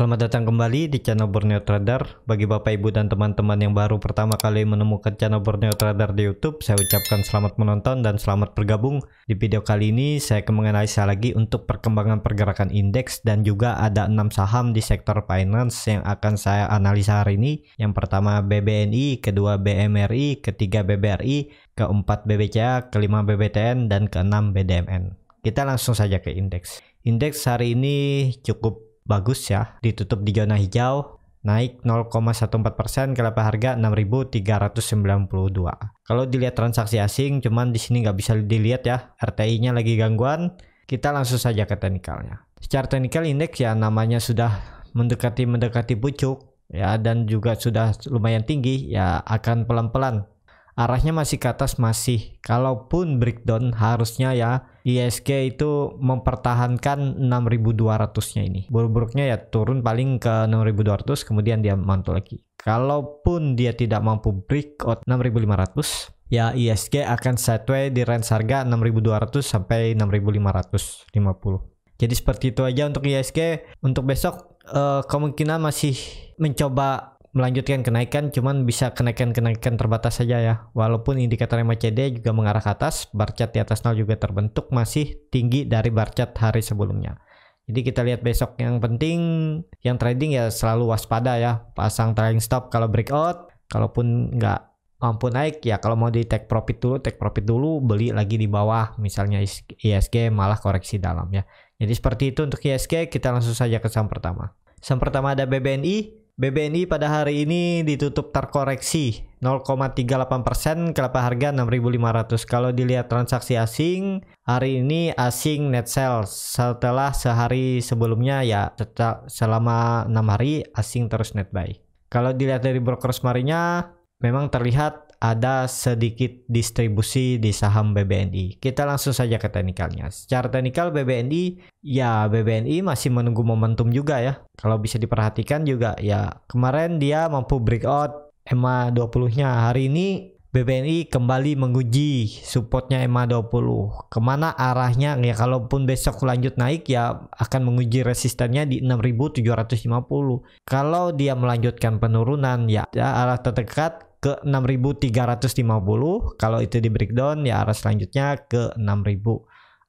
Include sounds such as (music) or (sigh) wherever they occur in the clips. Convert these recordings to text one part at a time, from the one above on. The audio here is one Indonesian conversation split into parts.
Selamat datang kembali di channel Borneo Trader. Bagi Bapak Ibu dan teman-teman yang baru pertama kali menemukan channel Borneo Trader di YouTube, saya ucapkan selamat menonton dan selamat bergabung. Di video kali ini saya akan menganalisa lagi untuk perkembangan pergerakan indeks dan juga ada 6 saham di sektor finance yang akan saya analisa hari ini. Yang pertama BBNI, kedua BMRI, ketiga BBRI, keempat BBCA, kelima BBTN dan keenam BDMN. Kita langsung saja ke indeks. Indeks hari ini cukup bagus ya. Ditutup di zona hijau, naik 0,14% ke level harga 6.392. Kalau dilihat transaksi asing, cuman di sini nggak bisa dilihat ya, RTI-nya lagi gangguan. Kita langsung saja ke teknikalnya. Secara teknikal indeks ya namanya sudah mendekati mendekati pucuk ya dan juga sudah lumayan tinggi ya akan pelan-pelan arahnya masih ke atas masih kalaupun breakdown harusnya ya ISG itu mempertahankan 6200 nya ini buruk-buruknya ya turun paling ke 6200 kemudian dia mantul lagi kalaupun dia tidak mampu breakout 6500 ya ISG akan setway di range harga 6200 sampai 6550 jadi seperti itu aja untuk ISG untuk besok eh, kemungkinan masih mencoba melanjutkan kenaikan cuman bisa kenaikan-kenaikan terbatas saja ya. Walaupun indikator MACD juga mengarah ke atas, bar chart di atas nol juga terbentuk masih tinggi dari bar chart hari sebelumnya. Jadi kita lihat besok yang penting yang trading ya selalu waspada ya. Pasang trailing stop kalau breakout, kalaupun nggak mampu naik ya kalau mau di take profit dulu take profit dulu beli lagi di bawah misalnya ISG malah koreksi dalam ya jadi seperti itu untuk ISG kita langsung saja ke saham pertama saham pertama ada BBNI BBNI pada hari ini ditutup terkoreksi 0,38 persen ke harga 6.500. Kalau dilihat transaksi asing, hari ini asing net sales setelah sehari sebelumnya ya tetap selama 6 hari asing terus net buy. Kalau dilihat dari broker semarinya, memang terlihat ada sedikit distribusi di saham BBNI. Kita langsung saja ke teknikalnya. Secara teknikal BBNI, ya BBNI masih menunggu momentum juga ya. Kalau bisa diperhatikan juga ya kemarin dia mampu breakout EMA 20-nya. Hari ini BBNI kembali menguji supportnya EMA 20. Kemana arahnya ya kalaupun besok lanjut naik ya akan menguji resistennya di 6750. Kalau dia melanjutkan penurunan ya, ya arah terdekat ke 6350 kalau itu di breakdown ya arah selanjutnya ke 6000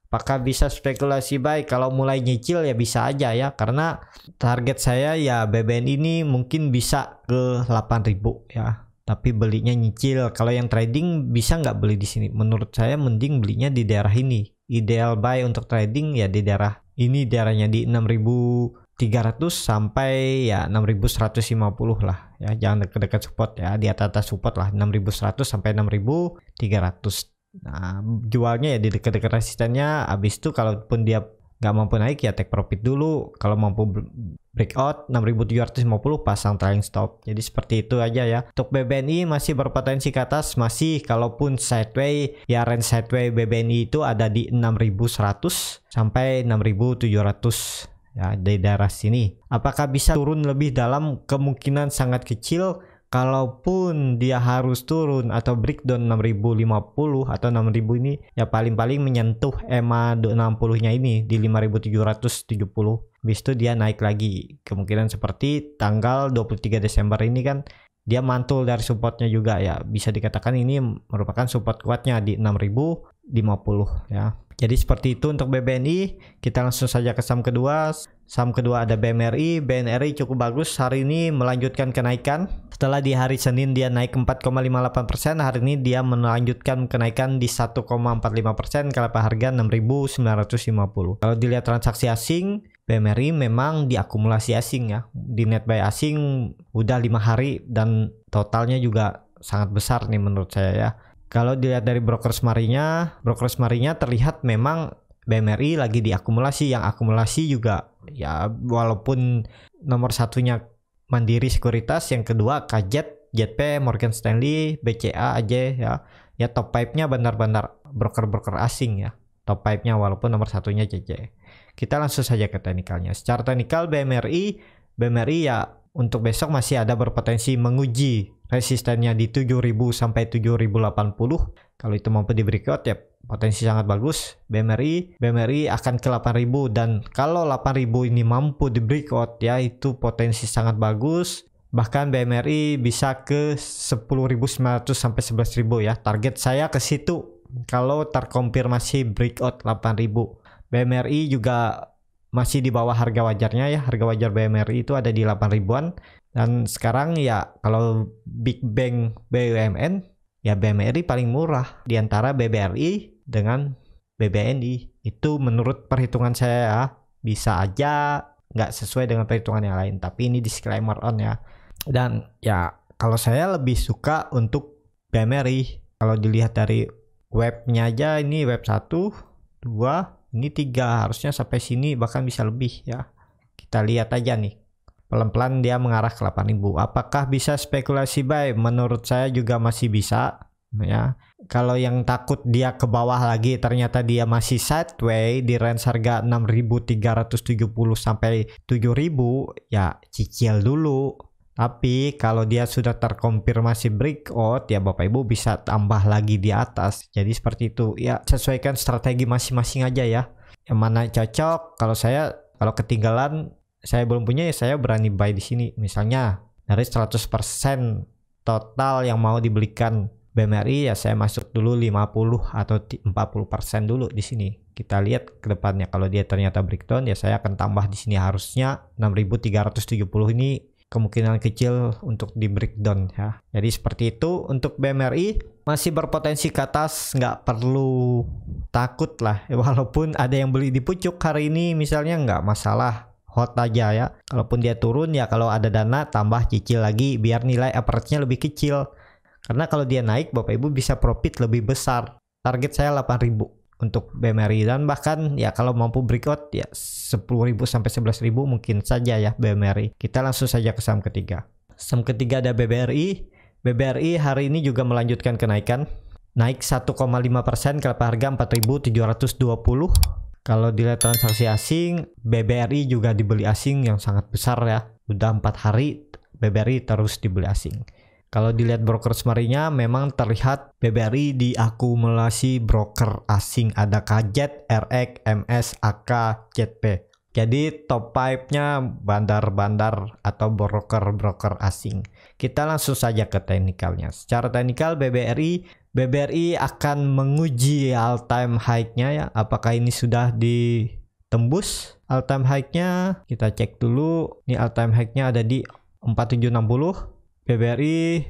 apakah bisa spekulasi baik kalau mulai nyicil ya bisa aja ya karena target saya ya BBN ini mungkin bisa ke 8000 ya tapi belinya nyicil kalau yang trading bisa nggak beli di sini menurut saya mending belinya di daerah ini ideal buy untuk trading ya di daerah ini daerahnya di 6000 300 sampai ya 6150 lah ya jangan dekat-dekat support ya di atas-atas support lah 6100 sampai 6300 nah jualnya ya di dekat-dekat resistennya habis itu kalaupun dia nggak mampu naik ya take profit dulu kalau mampu breakout 6750 pasang trailing stop jadi seperti itu aja ya untuk BBNI masih berpotensi ke atas masih kalaupun sideway ya range sideway BBNI itu ada di 6100 sampai 6700 ya dari daerah sini. Apakah bisa turun lebih dalam? Kemungkinan sangat kecil kalaupun dia harus turun atau breakdown 6050 atau 6000 ini ya paling-paling menyentuh EMA 60 nya ini di 5770 habis itu dia naik lagi kemungkinan seperti tanggal 23 Desember ini kan dia mantul dari supportnya juga ya bisa dikatakan ini merupakan support kuatnya di 6000 lima 50 ya. Jadi seperti itu untuk BBNI. Kita langsung saja ke saham kedua. Saham kedua ada BMRI. BNRI cukup bagus hari ini melanjutkan kenaikan. Setelah di hari Senin dia naik 4,58%, hari ini dia melanjutkan kenaikan di 1,45% kalau harga 6.950. Kalau dilihat transaksi asing, BMRI memang diakumulasi asing ya. Di net buy asing udah lima hari dan totalnya juga sangat besar nih menurut saya ya. Kalau dilihat dari broker semarinya, broker semarinya terlihat memang BMRI lagi diakumulasi yang akumulasi juga ya walaupun nomor satunya Mandiri Sekuritas, yang kedua Kajet, JP, Morgan Stanley, BCA aja ya. Ya top pipe nya benar-benar broker-broker asing ya. Top pipe nya walaupun nomor satunya JJ. Kita langsung saja ke teknikalnya. Secara teknikal BMRI, BMRI ya untuk besok masih ada berpotensi menguji resistennya di 7000 sampai 7080. Kalau itu mampu di breakout ya potensi sangat bagus. BMRI, BMRI akan ke 8000 dan kalau 8000 ini mampu di breakout ya itu potensi sangat bagus. Bahkan BMRI bisa ke 10.900 sampai 11.000 ya. Target saya ke situ kalau terkonfirmasi breakout 8000. BMRI juga masih di bawah harga wajarnya ya harga wajar BMRI itu ada di 8 ribuan dan sekarang ya kalau Big Bang BUMN ya BMRI paling murah di antara BBRI dengan BBNI itu menurut perhitungan saya ya bisa aja nggak sesuai dengan perhitungan yang lain tapi ini disclaimer on ya dan ya kalau saya lebih suka untuk BMRI kalau dilihat dari webnya aja ini web 1 2 ini tiga harusnya sampai sini bahkan bisa lebih ya kita lihat aja nih pelan-pelan dia mengarah ke 8000 apakah bisa spekulasi buy menurut saya juga masih bisa ya kalau yang takut dia ke bawah lagi ternyata dia masih sideways di range harga 6370 sampai 7000 ya cicil dulu tapi kalau dia sudah terkonfirmasi breakout ya Bapak Ibu bisa tambah lagi di atas. Jadi seperti itu. Ya sesuaikan strategi masing-masing aja ya. Yang mana cocok kalau saya kalau ketinggalan saya belum punya ya saya berani buy di sini. Misalnya dari 100% total yang mau dibelikan BMRI ya saya masuk dulu 50 atau 40% dulu di sini. Kita lihat ke depannya kalau dia ternyata breakdown ya saya akan tambah di sini harusnya 6370 ini kemungkinan kecil untuk di breakdown ya. Jadi seperti itu untuk BMRI masih berpotensi ke atas nggak perlu takut lah (laughs) walaupun ada yang beli di pucuk hari ini misalnya nggak masalah hot aja ya kalaupun dia turun ya kalau ada dana tambah cicil lagi biar nilai average lebih kecil karena kalau dia naik Bapak Ibu bisa profit lebih besar target saya 8000 untuk BMRI dan bahkan ya kalau mampu breakout ya 10.000 sampai 11.000 mungkin saja ya BMRI. Kita langsung saja ke saham ketiga. Saham ketiga ada BBRI. BBRI hari ini juga melanjutkan kenaikan. Naik 1,5% ke harga 4.720. Kalau dilihat transaksi asing, BBRI juga dibeli asing yang sangat besar ya. Udah 4 hari BBRI terus dibeli asing. Kalau dilihat broker semarinya memang terlihat BBRI diakumulasi broker asing ada Kajet, RX, MS, AK, JP. Jadi top 5-nya bandar-bandar atau broker-broker asing. Kita langsung saja ke teknikalnya. Secara teknikal BBRI BBRI akan menguji all time high-nya ya. Apakah ini sudah ditembus all time high-nya? Kita cek dulu. Ini all time high-nya ada di 4760 BBRI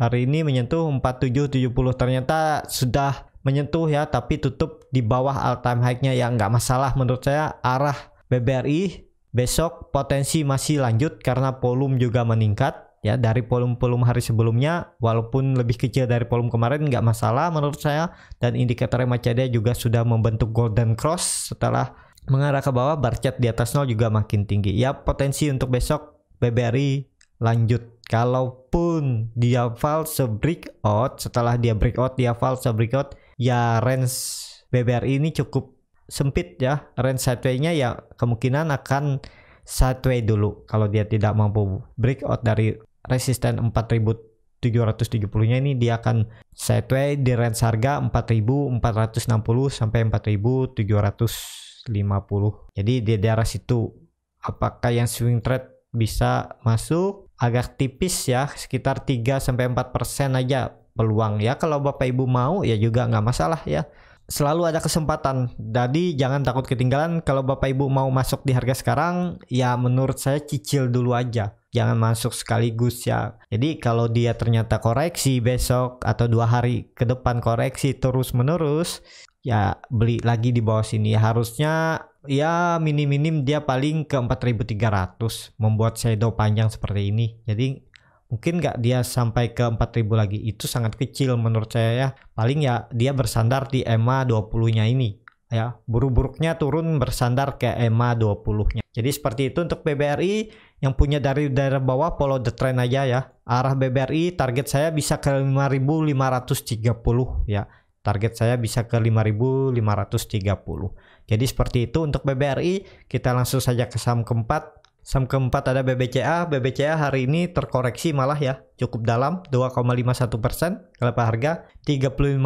hari ini menyentuh 4770 ternyata sudah menyentuh ya tapi tutup di bawah all time high-nya ya nggak masalah menurut saya arah BBRI besok potensi masih lanjut karena volume juga meningkat ya dari volume-volume hari sebelumnya walaupun lebih kecil dari volume kemarin nggak masalah menurut saya dan indikator MACD juga sudah membentuk golden cross setelah mengarah ke bawah bar chart di atas nol juga makin tinggi ya potensi untuk besok BBRI lanjut kalaupun dia false breakout setelah dia breakout dia false breakout ya range BBR ini cukup sempit ya range sideway-nya ya kemungkinan akan sideway dulu kalau dia tidak mampu breakout dari resisten 4770 nya ini dia akan sideway di range harga 4460 sampai 4750 jadi di daerah situ apakah yang swing trade bisa masuk agak tipis ya sekitar 3 sampai 4 persen aja peluang ya kalau bapak ibu mau ya juga nggak masalah ya selalu ada kesempatan jadi jangan takut ketinggalan kalau bapak ibu mau masuk di harga sekarang ya menurut saya cicil dulu aja jangan masuk sekaligus ya jadi kalau dia ternyata koreksi besok atau dua hari ke depan koreksi terus menerus ya beli lagi di bawah sini harusnya ya minim-minim dia paling ke 4300 membuat shadow panjang seperti ini jadi mungkin nggak dia sampai ke 4000 lagi itu sangat kecil menurut saya ya paling ya dia bersandar di EMA 20 nya ini ya buruk-buruknya turun bersandar ke EMA 20 nya jadi seperti itu untuk BBRI yang punya dari daerah bawah follow the trend aja ya arah BBRI target saya bisa ke 5530 ya target saya bisa ke 5530 jadi seperti itu untuk BBRI kita langsung saja ke saham keempat saham keempat ada BBCA BBCA hari ini terkoreksi malah ya cukup dalam 2,51% persen kalau harga 35.800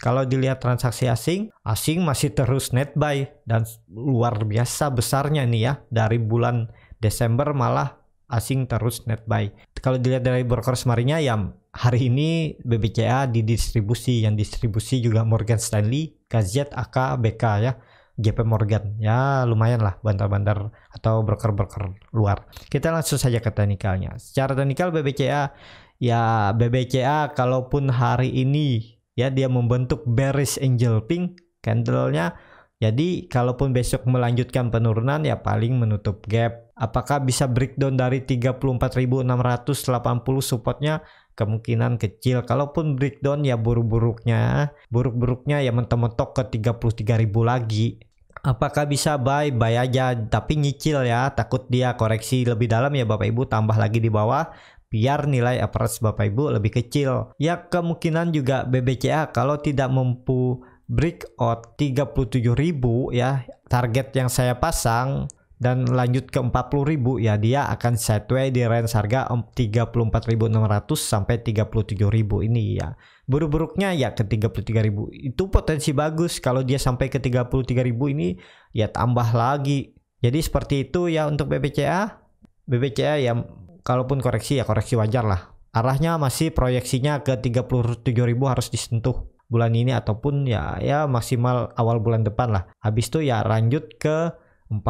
kalau dilihat transaksi asing asing masih terus net buy dan luar biasa besarnya nih ya dari bulan Desember malah asing terus net buy kalau dilihat dari broker semarinya ya hari ini BBCA didistribusi yang distribusi juga Morgan Stanley, KZ, AK, BK ya. JP Morgan ya lumayan lah bandar-bandar atau broker-broker luar kita langsung saja ke teknikalnya secara teknikal BBCA ya BBCA kalaupun hari ini ya dia membentuk bearish angel pink candlenya jadi kalaupun besok melanjutkan penurunan ya paling menutup gap. Apakah bisa breakdown dari 34.680 supportnya? Kemungkinan kecil. Kalaupun breakdown ya buruk-buruknya, buruk-buruknya ya mentok-mentok ke 33.000 lagi. Apakah bisa buy? Buy aja, tapi nyicil ya. Takut dia koreksi lebih dalam ya Bapak Ibu, tambah lagi di bawah biar nilai average Bapak Ibu lebih kecil. Ya kemungkinan juga BBCA kalau tidak mampu breakout 37.000 ya target yang saya pasang dan lanjut ke 40.000 ya dia akan sideways di range harga 34.600 sampai 37.000 ini ya buruk-buruknya ya ke 33.000 itu potensi bagus kalau dia sampai ke 33.000 ini ya tambah lagi jadi seperti itu ya untuk BBCA BBCA ya kalaupun koreksi ya koreksi wajar lah arahnya masih proyeksinya ke 37.000 harus disentuh bulan ini ataupun ya ya maksimal awal bulan depan lah. Habis itu ya lanjut ke 40.000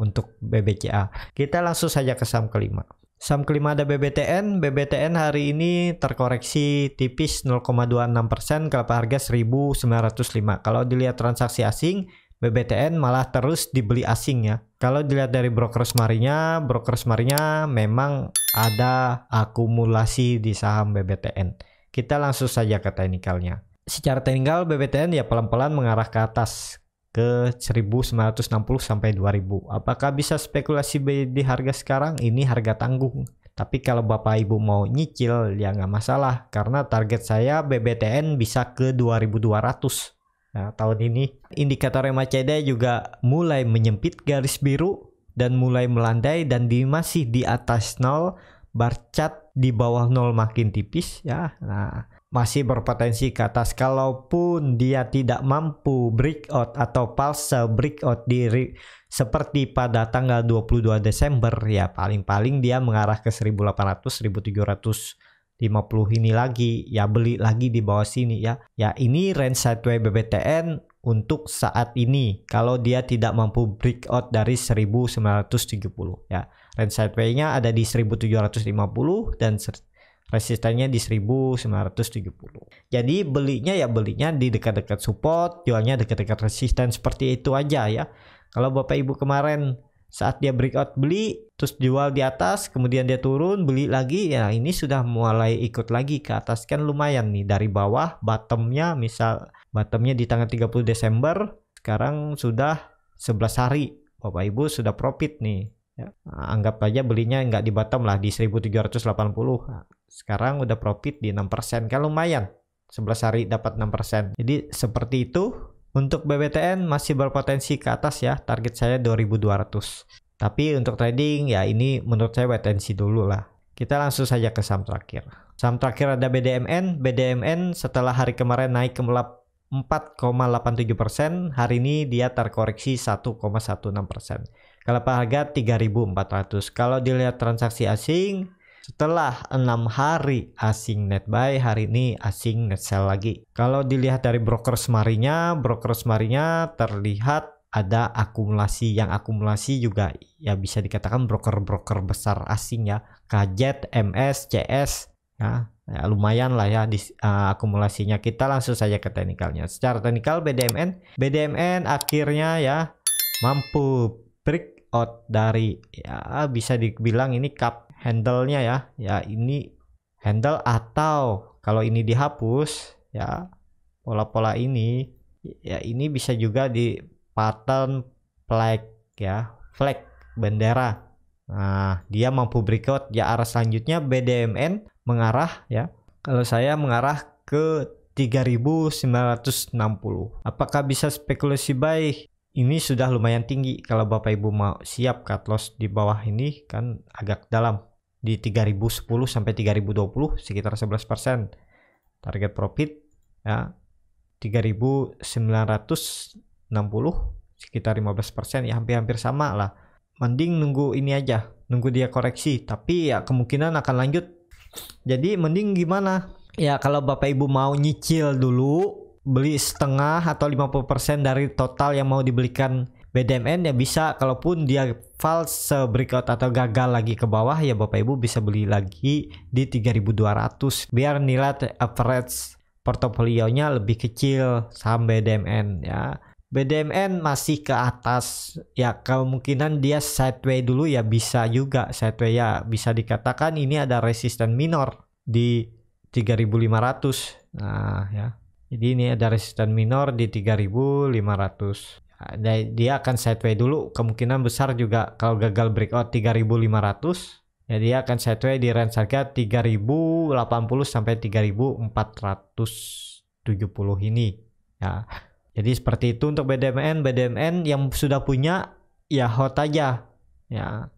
untuk BBCA. Kita langsung saja ke saham kelima. Saham kelima ada BBTN. BBTN hari ini terkoreksi tipis 0,26% ke harga 1.905. Kalau dilihat transaksi asing, BBTN malah terus dibeli asing ya. Kalau dilihat dari broker semarinya, broker semarinya memang ada akumulasi di saham BBTN. Kita langsung saja ke teknikalnya. Secara teknikal BBTN ya pelan-pelan mengarah ke atas ke 1960 sampai 2000. Apakah bisa spekulasi di harga sekarang? Ini harga tanggung. Tapi kalau Bapak Ibu mau nyicil ya nggak masalah karena target saya BBTN bisa ke 2200. Nah, tahun ini indikator MACD juga mulai menyempit garis biru dan mulai melandai dan di masih di atas nol bar chart di bawah nol makin tipis ya. Nah, masih berpotensi ke atas kalaupun dia tidak mampu breakout atau false breakout diri seperti pada tanggal 22 Desember ya paling-paling dia mengarah ke 1800 1750 ini lagi ya beli lagi di bawah sini ya ya ini range sideways BBTN untuk saat ini kalau dia tidak mampu breakout dari 1970 ya Range sideway-nya ada di 1750 dan resistennya di 1970. Jadi belinya ya belinya di dekat-dekat support, jualnya dekat-dekat resisten seperti itu aja ya. Kalau Bapak Ibu kemarin saat dia breakout beli terus jual di atas kemudian dia turun beli lagi ya ini sudah mulai ikut lagi ke atas kan lumayan nih dari bawah bottomnya misal bottomnya di tanggal 30 Desember sekarang sudah 11 hari Bapak Ibu sudah profit nih Ya. anggap aja belinya nggak di bottom lah di 1780 nah, sekarang udah profit di 6% kan lumayan 11 hari dapat 6% jadi seperti itu untuk BBTN masih berpotensi ke atas ya target saya 2200 tapi untuk trading ya ini menurut saya wait dulu lah kita langsung saja ke saham terakhir saham terakhir ada BDMN BDMN setelah hari kemarin naik ke 4,87 hari ini dia terkoreksi 1,16 kalau harga 3.400. Kalau dilihat transaksi asing setelah 6 hari asing net buy, hari ini asing net sell lagi. Kalau dilihat dari broker semarinya, broker semarinya terlihat ada akumulasi yang akumulasi juga ya bisa dikatakan broker-broker besar asing ya Kajet, MS, CS ya, ya lumayan lah ya di, uh, eh, akumulasinya kita langsung saja ke teknikalnya secara teknikal BDMN BDMN akhirnya ya mampu break out dari ya bisa dibilang ini cup handle-nya ya. Ya ini handle atau kalau ini dihapus ya pola-pola ini ya ini bisa juga di pattern flag ya, flag bendera. Nah, dia mampu breakout ya arah selanjutnya BDMN mengarah ya. Kalau saya mengarah ke 3960. Apakah bisa spekulasi baik? ini sudah lumayan tinggi kalau Bapak Ibu mau siap cut loss di bawah ini kan agak dalam di 3010 sampai 3020 sekitar 11% target profit ya 3960 sekitar 15% ya hampir-hampir sama lah mending nunggu ini aja nunggu dia koreksi tapi ya kemungkinan akan lanjut jadi mending gimana ya kalau Bapak Ibu mau nyicil dulu beli setengah atau 50% dari total yang mau dibelikan BDMN ya bisa kalaupun dia false breakout atau gagal lagi ke bawah ya Bapak Ibu bisa beli lagi di 3200 biar nilai average nya lebih kecil saham BDMN ya. BDMN masih ke atas ya kemungkinan dia sideways dulu ya bisa juga sideways ya bisa dikatakan ini ada resisten minor di 3500 nah ya jadi ini ada resisten minor di 3500. Ya, dia akan sideway dulu, kemungkinan besar juga kalau gagal breakout 3500 ya dia akan sideway di range harga 3080 sampai 3470 ini ya jadi seperti itu untuk BDMN BDMN yang sudah punya ya hot aja ya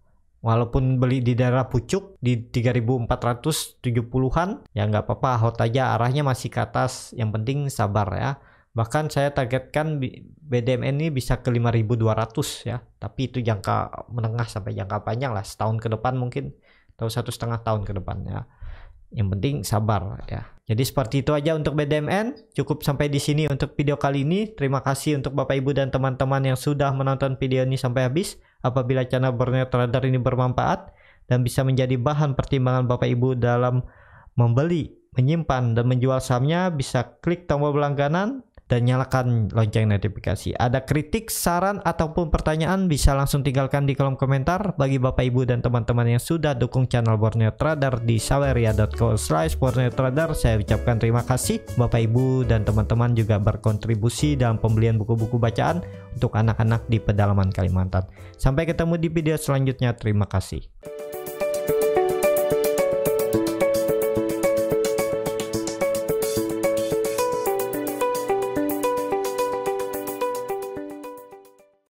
Walaupun beli di daerah pucuk di 3470-an, ya nggak apa-apa, hot aja arahnya masih ke atas. Yang penting sabar ya. Bahkan saya targetkan BDM ini bisa ke 5200 ya. Tapi itu jangka menengah sampai jangka panjang lah, setahun ke depan mungkin atau satu setengah tahun ke depan ya. Yang penting sabar ya. Jadi seperti itu aja untuk BDMN. Cukup sampai di sini untuk video kali ini. Terima kasih untuk Bapak Ibu dan teman-teman yang sudah menonton video ini sampai habis. Apabila channel Borneo Trader ini bermanfaat dan bisa menjadi bahan pertimbangan Bapak Ibu dalam membeli, menyimpan, dan menjual sahamnya, bisa klik tombol berlangganan dan nyalakan lonceng notifikasi. Ada kritik, saran, ataupun pertanyaan bisa langsung tinggalkan di kolom komentar. Bagi Bapak Ibu dan teman-teman yang sudah dukung channel Borneo Trader di saweria.co slash Borneo Trader, saya ucapkan terima kasih. Bapak Ibu dan teman-teman juga berkontribusi dalam pembelian buku-buku bacaan untuk anak-anak di pedalaman Kalimantan. Sampai ketemu di video selanjutnya. Terima kasih.